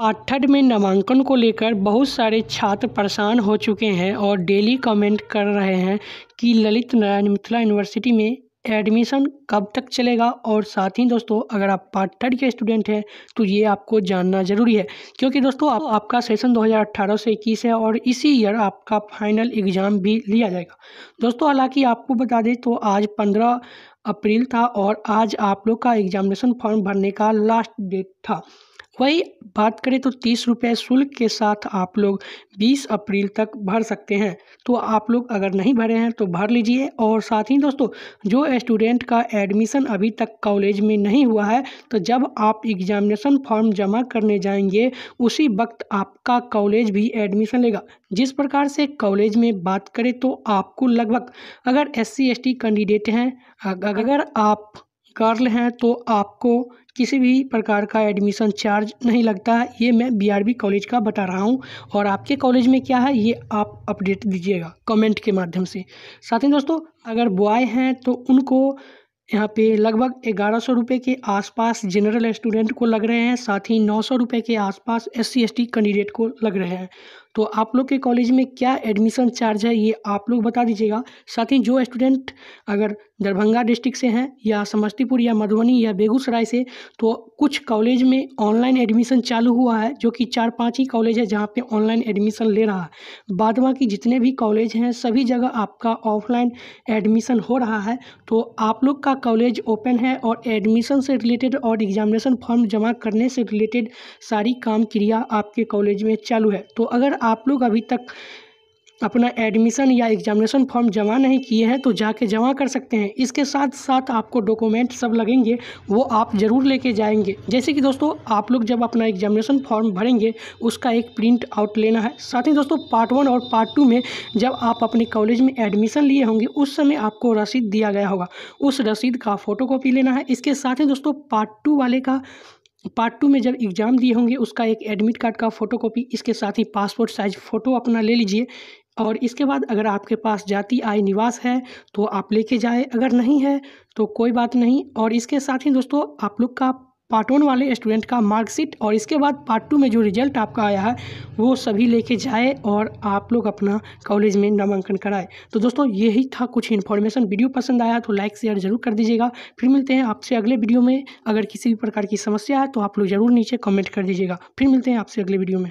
पाठ्य में नामांकन को लेकर बहुत सारे छात्र परेशान हो चुके हैं और डेली कमेंट कर रहे हैं कि ललित नारायण मिथिला यूनिवर्सिटी में एडमिशन कब तक चलेगा और साथ ही दोस्तों अगर आप पार्ट थर्ड के स्टूडेंट हैं तो ये आपको जानना ज़रूरी है क्योंकि दोस्तों आप, आपका सेशन 2018 से इक्कीस है और इसी ईयर आपका फाइनल एग्ज़ाम भी लिया जाएगा दोस्तों हालांकि आपको बता दें तो आज 15 अप्रैल था और आज आप लोग का एग्जामिनेशन फॉर्म भरने का लास्ट डेट था वही बात करें तो तीस रुपये शुल्क के साथ आप लोग बीस अप्रैल तक भर सकते हैं तो आप लोग अगर नहीं भरे हैं तो भर लीजिए और साथ ही दोस्तों जो स्टूडेंट का एडमिशन अभी तक कॉलेज में नहीं हुआ है तो जब आप एग्जामिनेशन फॉर्म जमा करने जाएंगे उसी वक्त आपका कॉलेज भी एडमिशन लेगा जिस प्रकार से कॉलेज में बात करें तो आपको लगभग अगर एस सी कैंडिडेट हैं अगर आप कर्ल हैं तो आपको किसी भी प्रकार का एडमिशन चार्ज नहीं लगता है ये मैं बीआरबी कॉलेज का बता रहा हूँ और आपके कॉलेज में क्या है ये आप अपडेट दीजिएगा कमेंट के माध्यम से साथ ही दोस्तों अगर बॉय हैं तो उनको यहाँ पे लगभग ग्यारह सौ रुपये के आसपास जनरल स्टूडेंट को लग रहे हैं साथ ही नौ सौ रुपये के आसपास एस सी कैंडिडेट को लग रहे हैं तो आप लोग के कॉलेज में क्या एडमिशन चार्ज है ये आप लोग बता दीजिएगा साथ ही जो स्टूडेंट अगर दरभंगा डिस्ट्रिक्ट से हैं या समस्तीपुर या मधुबनी या बेगूसराय से तो कुछ कॉलेज में ऑनलाइन एडमिशन चालू हुआ है जो कि चार पाँच ही कॉलेज है जहाँ पे ऑनलाइन एडमिशन ले रहा है बाद बाकी जितने भी कॉलेज हैं सभी जगह आपका ऑफलाइन एडमिशन हो रहा है तो आप लोग का कॉलेज ओपन है और एडमिशन से रिलेटेड और एग्जामिनेशन फॉर्म जमा करने से रिलेटेड सारी काम क्रिया आपके कॉलेज में चालू है तो अगर आप लोग अभी तक अपना एडमिशन या एग्जामिनेशन फॉर्म जमा नहीं किए हैं तो जाके जमा कर सकते हैं इसके साथ साथ आपको डॉक्यूमेंट सब लगेंगे वो आप ज़रूर लेके जाएंगे जैसे कि दोस्तों आप लोग जब अपना एग्जामिनेशन फॉर्म भरेंगे उसका एक प्रिंट आउट लेना है साथ ही दोस्तों पार्ट वन और पार्ट टू में जब आप अपने कॉलेज में एडमिशन लिए होंगे उस समय आपको रसीद दिया गया होगा उस रसीद का फ़ोटो लेना है इसके साथ ही दोस्तों पार्ट टू वाले का पार्ट टू में जब एग्ज़ाम दिए होंगे उसका एक एडमिट कार्ड का फोटोकॉपी इसके साथ ही पासपोर्ट साइज फ़ोटो अपना ले लीजिए और इसके बाद अगर आपके पास जाति आय निवास है तो आप लेके जाए अगर नहीं है तो कोई बात नहीं और इसके साथ ही दोस्तों आप लोग का पार्ट वन वाले स्टूडेंट का मार्कशीट और इसके बाद पार्ट टू में जो रिजल्ट आपका आया है वो सभी लेके जाए और आप लोग अपना कॉलेज में नामांकन कराए तो दोस्तों यही था कुछ इन्फॉर्मेशन वीडियो पसंद आया तो लाइक शेयर जरूर कर दीजिएगा फिर मिलते हैं आपसे अगले वीडियो में अगर किसी भी प्रकार की समस्या है तो आप लोग जरूर नीचे कमेंट कर दीजिएगा फिर मिलते हैं आपसे अगले वीडियो में